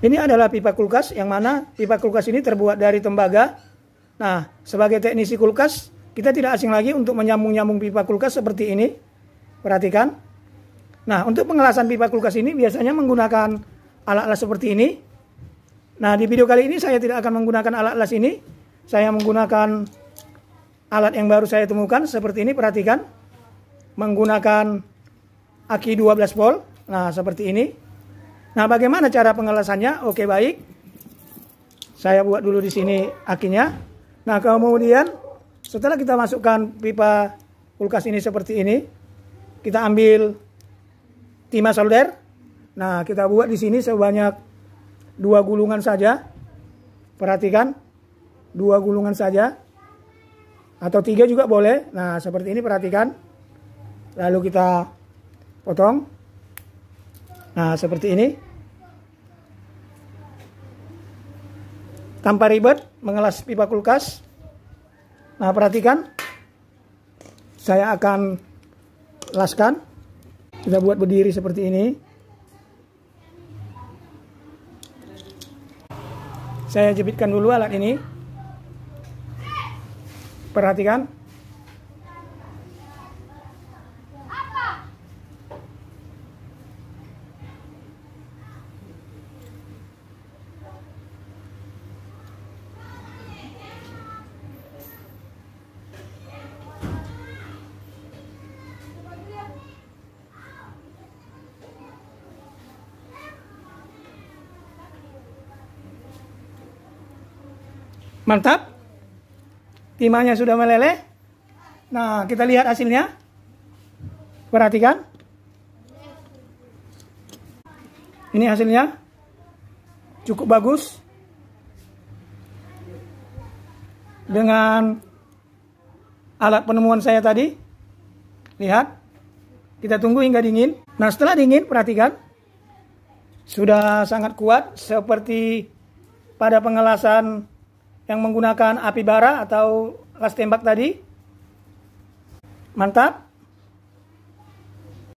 Ini adalah pipa kulkas yang mana pipa kulkas ini terbuat dari tembaga. Nah, sebagai teknisi kulkas, kita tidak asing lagi untuk menyambung-nyambung pipa kulkas seperti ini. Perhatikan. Nah, untuk pengelasan pipa kulkas ini biasanya menggunakan alat-alat seperti ini. Nah, di video kali ini saya tidak akan menggunakan alat-alat ini. Saya menggunakan alat yang baru saya temukan seperti ini, perhatikan. Menggunakan aki 12 volt. Nah, seperti ini. Nah, bagaimana cara pengelasannya? Oke, baik. Saya buat dulu di sini akinya. Nah, kemudian setelah kita masukkan pipa kulkas ini seperti ini, kita ambil timah solder. Nah, kita buat di sini sebanyak dua gulungan saja. Perhatikan, dua gulungan saja. Atau tiga juga boleh. Nah, seperti ini perhatikan. Lalu kita potong. Nah, seperti ini. Tanpa ribet mengelas pipa kulkas. Nah, perhatikan. Saya akan laskan. Kita buat berdiri seperti ini. Saya jepitkan dulu alat ini. Perhatikan. Mantap? Timahnya sudah meleleh. Nah, kita lihat hasilnya. Perhatikan. Ini hasilnya. Cukup bagus. Dengan alat penemuan saya tadi. Lihat. Kita tunggu hingga dingin. Nah, setelah dingin, perhatikan. Sudah sangat kuat seperti pada pengelasan yang menggunakan api bara atau las tembak tadi. Mantap.